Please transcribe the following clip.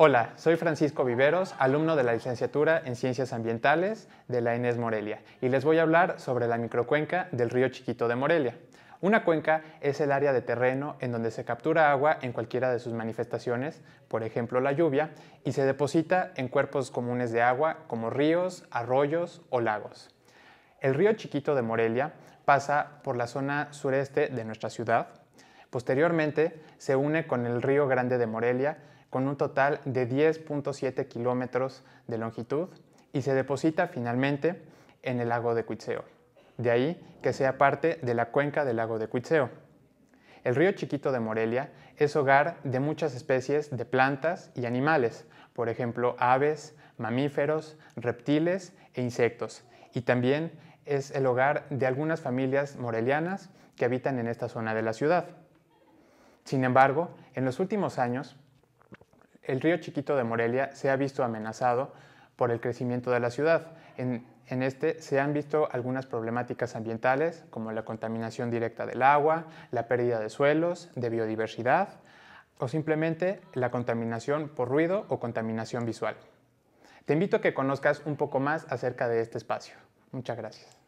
Hola, soy Francisco Viveros, alumno de la licenciatura en Ciencias Ambientales de la ENES Morelia, y les voy a hablar sobre la microcuenca del río Chiquito de Morelia. Una cuenca es el área de terreno en donde se captura agua en cualquiera de sus manifestaciones, por ejemplo la lluvia, y se deposita en cuerpos comunes de agua como ríos, arroyos o lagos. El río Chiquito de Morelia pasa por la zona sureste de nuestra ciudad, Posteriormente se une con el Río Grande de Morelia con un total de 10.7 kilómetros de longitud y se deposita finalmente en el lago de Cuitzeo. De ahí que sea parte de la cuenca del lago de Cuitzeo. El río Chiquito de Morelia es hogar de muchas especies de plantas y animales, por ejemplo aves, mamíferos, reptiles e insectos, y también es el hogar de algunas familias morelianas que habitan en esta zona de la ciudad. Sin embargo, en los últimos años, el río Chiquito de Morelia se ha visto amenazado por el crecimiento de la ciudad. En, este se han visto algunas problemáticas ambientales, como la contaminación directa del agua, la pérdida de suelos, de biodiversidad, o simplemente la contaminación por ruido o contaminación visual. Te invito a que conozcas un poco más acerca de este espacio. Muchas gracias.